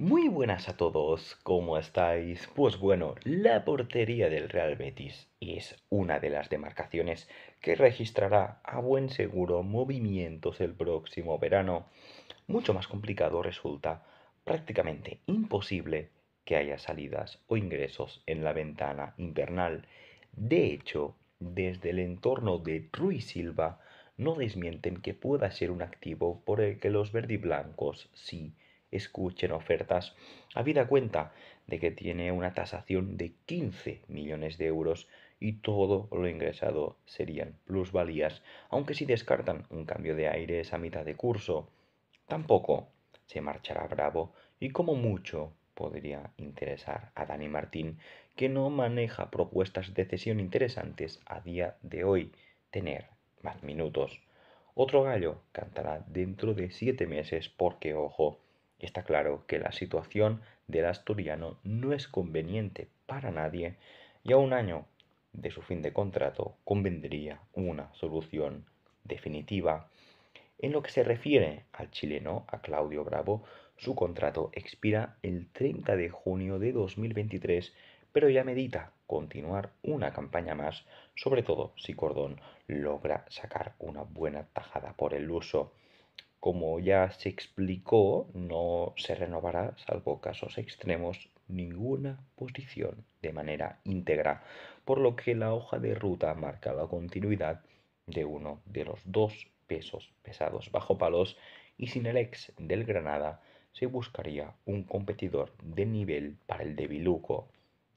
Muy buenas a todos, ¿cómo estáis? Pues bueno, la portería del Real Betis es una de las demarcaciones que registrará a buen seguro movimientos el próximo verano. Mucho más complicado resulta prácticamente imposible que haya salidas o ingresos en la ventana invernal. De hecho, desde el entorno de Truisilva, Silva no desmienten que pueda ser un activo por el que los verdiblancos sí escuchen ofertas, habida cuenta de que tiene una tasación de 15 millones de euros y todo lo ingresado serían plusvalías, aunque si descartan un cambio de aires a mitad de curso, tampoco se marchará Bravo y como mucho podría interesar a Dani Martín, que no maneja propuestas de cesión interesantes a día de hoy, tener más minutos. Otro gallo cantará dentro de siete meses porque, ojo, Está claro que la situación del asturiano no es conveniente para nadie y a un año de su fin de contrato convendría una solución definitiva. En lo que se refiere al chileno, a Claudio Bravo, su contrato expira el 30 de junio de 2023, pero ya medita continuar una campaña más, sobre todo si Cordón logra sacar una buena tajada por el uso como ya se explicó, no se renovará, salvo casos extremos, ninguna posición de manera íntegra, por lo que la hoja de ruta marca la continuidad de uno de los dos pesos pesados bajo palos y sin el ex del Granada se buscaría un competidor de nivel para el de Biluco.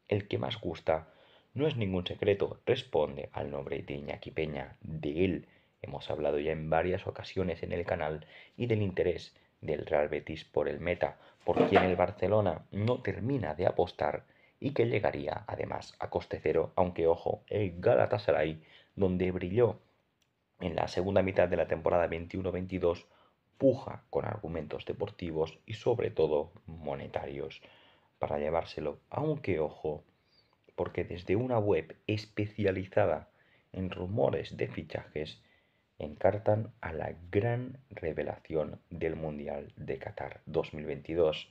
El que más gusta no es ningún secreto, responde al nombre de Iñaki Peña, de él Hemos hablado ya en varias ocasiones en el canal y del interés del Real Betis por el meta, por quien el Barcelona no termina de apostar y que llegaría además a coste cero, aunque ojo, el Galatasaray, donde brilló en la segunda mitad de la temporada 21-22, puja con argumentos deportivos y sobre todo monetarios para llevárselo, aunque ojo, porque desde una web especializada en rumores de fichajes, encartan a la gran revelación del Mundial de Qatar 2022,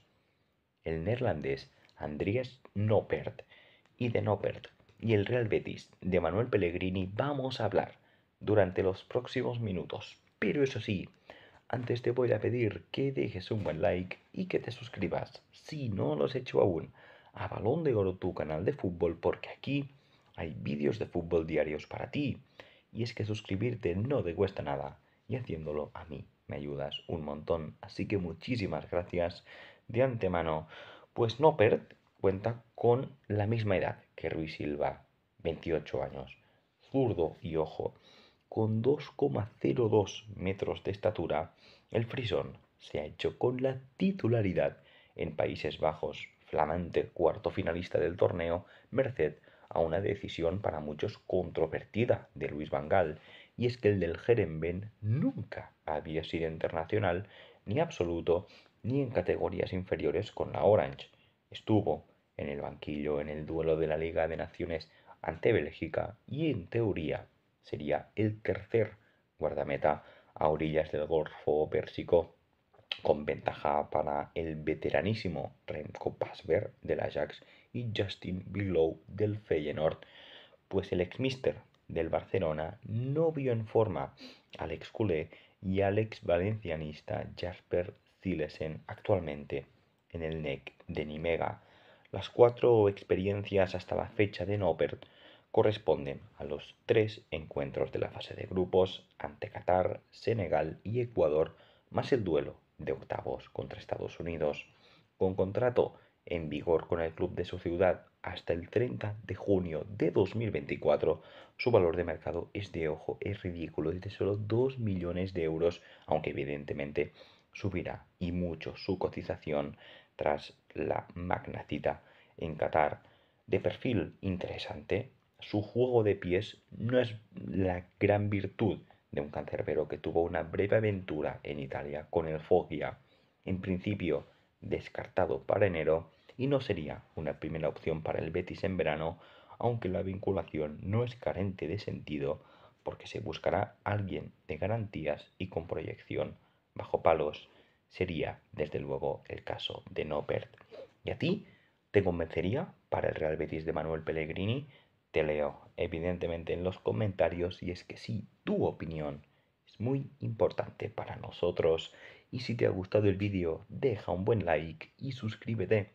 el neerlandés Andries Noppert y de Noppert y el Real Betis de Manuel Pellegrini vamos a hablar durante los próximos minutos. Pero eso sí, antes te voy a pedir que dejes un buen like y que te suscribas, si no lo has hecho aún, a Balón de Oro, tu canal de fútbol, porque aquí hay vídeos de fútbol diarios para ti y es que suscribirte no te cuesta nada y haciéndolo a mí me ayudas un montón. Así que muchísimas gracias de antemano. Pues Nopert cuenta con la misma edad que Ruiz Silva, 28 años, zurdo y ojo, con 2,02 metros de estatura, el frisón se ha hecho con la titularidad en Países Bajos, flamante cuarto finalista del torneo, merced a una decisión para muchos controvertida de Luis Vangal, y es que el del Jeremben nunca había sido internacional, ni absoluto, ni en categorías inferiores con la Orange. Estuvo en el banquillo en el duelo de la Liga de Naciones ante Bélgica y en teoría sería el tercer guardameta a orillas del Golfo Pérsico, con ventaja para el veteranísimo Remco de del Ajax y Justin Bilow del Feyenoord, pues el Mister del Barcelona no vio en forma al ex culé y al ex valencianista Jasper Zilesen actualmente en el NEC de Nimega. Las cuatro experiencias hasta la fecha de Noper corresponden a los tres encuentros de la fase de grupos ante Qatar, Senegal y Ecuador, más el duelo de octavos contra Estados Unidos. Con contrato en vigor con el club de su ciudad hasta el 30 de junio de 2024, su valor de mercado es de ojo, es ridículo, es de solo 2 millones de euros, aunque evidentemente subirá y mucho su cotización tras la magnacita en Qatar. De perfil interesante, su juego de pies no es la gran virtud de un cancerbero que tuvo una breve aventura en Italia con el Foggia. En principio, descartado para enero y no sería una primera opción para el Betis en verano, aunque la vinculación no es carente de sentido porque se buscará alguien de garantías y con proyección bajo palos. Sería, desde luego, el caso de Nopert. ¿Y a ti? ¿Te convencería para el Real Betis de Manuel Pellegrini? Te leo, evidentemente, en los comentarios y es que sí, tu opinión muy importante para nosotros. Y si te ha gustado el vídeo, deja un buen like y suscríbete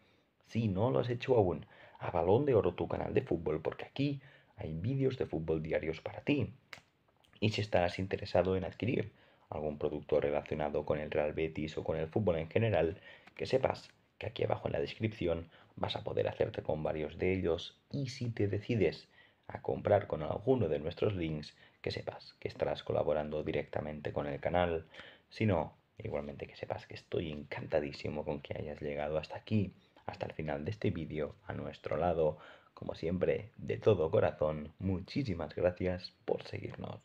si no lo has hecho aún. A Balón de Oro tu canal de fútbol porque aquí hay vídeos de fútbol diarios para ti. Y si estarás interesado en adquirir algún producto relacionado con el Real Betis o con el fútbol en general, que sepas que aquí abajo en la descripción vas a poder hacerte con varios de ellos y si te decides a comprar con alguno de nuestros links, que sepas que estarás colaborando directamente con el canal. Si no, igualmente que sepas que estoy encantadísimo con que hayas llegado hasta aquí, hasta el final de este vídeo, a nuestro lado. Como siempre, de todo corazón, muchísimas gracias por seguirnos.